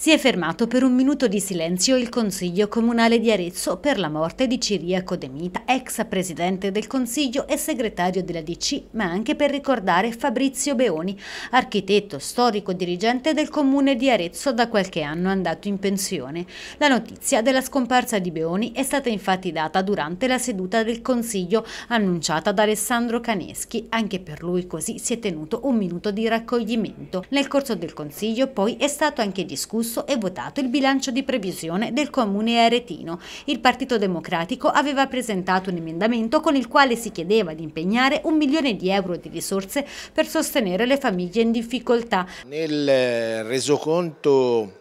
Si è fermato per un minuto di silenzio il Consiglio Comunale di Arezzo per la morte di Ciriaco De Mita, ex presidente del Consiglio e segretario della DC, ma anche per ricordare Fabrizio Beoni, architetto, storico dirigente del Comune di Arezzo da qualche anno andato in pensione. La notizia della scomparsa di Beoni è stata infatti data durante la seduta del Consiglio annunciata da Alessandro Caneschi. Anche per lui così si è tenuto un minuto di raccoglimento. Nel corso del Consiglio poi è stato anche discusso discusso e votato il bilancio di previsione del comune aretino. Il Partito Democratico aveva presentato un emendamento con il quale si chiedeva di impegnare un milione di euro di risorse per sostenere le famiglie in difficoltà. Nel eh, resoconto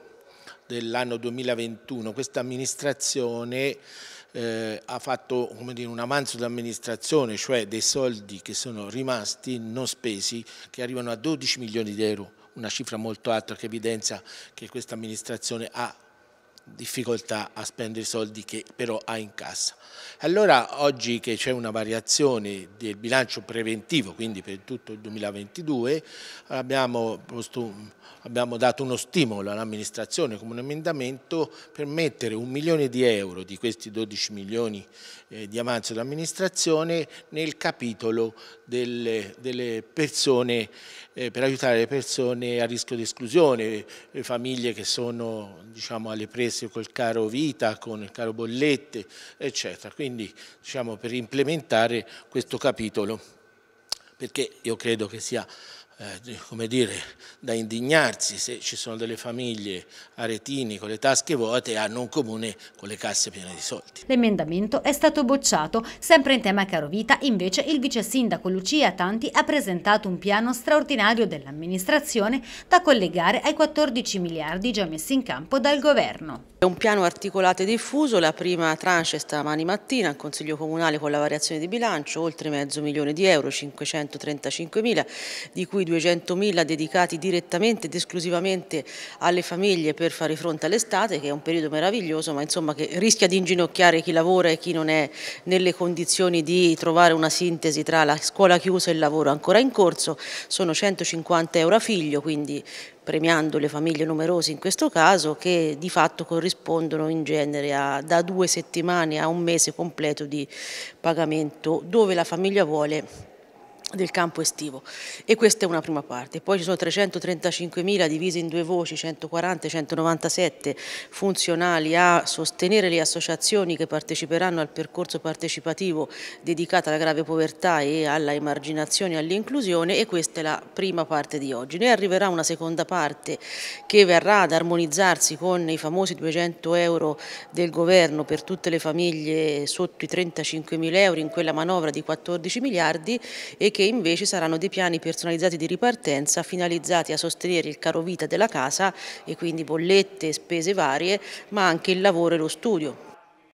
dell'anno 2021 questa amministrazione eh, ha fatto dire, un avanzo d'amministrazione, cioè dei soldi che sono rimasti non spesi, che arrivano a 12 milioni di euro una cifra molto alta che evidenzia che questa amministrazione ha difficoltà a spendere i soldi che però ha in cassa. Allora oggi che c'è una variazione del bilancio preventivo, quindi per tutto il 2022, abbiamo, posto, abbiamo dato uno stimolo all'amministrazione come un emendamento per mettere un milione di euro di questi 12 milioni eh, di avanzo d'amministrazione nel capitolo delle, delle persone, eh, per aiutare le persone a rischio di esclusione, le eh, famiglie che sono diciamo, alle prese stessi col caro vita, con il caro bollette, eccetera. Quindi diciamo per implementare questo capitolo, perché io credo che sia eh, come dire, da indignarsi se ci sono delle famiglie aretini con le tasche vuote hanno un comune con le casse piene di soldi. L'emendamento è stato bocciato. Sempre in tema carovita, invece, il vice sindaco Lucia Tanti ha presentato un piano straordinario dell'amministrazione da collegare ai 14 miliardi già messi in campo dal governo. È un piano articolato e diffuso, la prima tranche stamani mattina al Consiglio Comunale con la variazione di bilancio, oltre mezzo milione di euro, 535 mila, di cui 200.000 dedicati direttamente ed esclusivamente alle famiglie per fare fronte all'estate, che è un periodo meraviglioso, ma insomma che rischia di inginocchiare chi lavora e chi non è nelle condizioni di trovare una sintesi tra la scuola chiusa e il lavoro ancora in corso. Sono 150 euro a figlio, quindi premiando le famiglie numerose in questo caso, che di fatto corrispondono in genere a, da due settimane a un mese completo di pagamento dove la famiglia vuole del campo estivo e questa è una prima parte. Poi ci sono 335.000 divise in due voci, 140 197 funzionali a sostenere le associazioni che parteciperanno al percorso partecipativo dedicato alla grave povertà e alla emarginazione e all'inclusione e questa è la prima parte di oggi. Ne arriverà una seconda parte che verrà ad armonizzarsi con i famosi 200 euro del governo per tutte le famiglie sotto i 35.000 euro in quella manovra di 14 miliardi e che invece saranno dei piani personalizzati di ripartenza finalizzati a sostenere il caro vita della casa e quindi bollette, spese varie, ma anche il lavoro e lo studio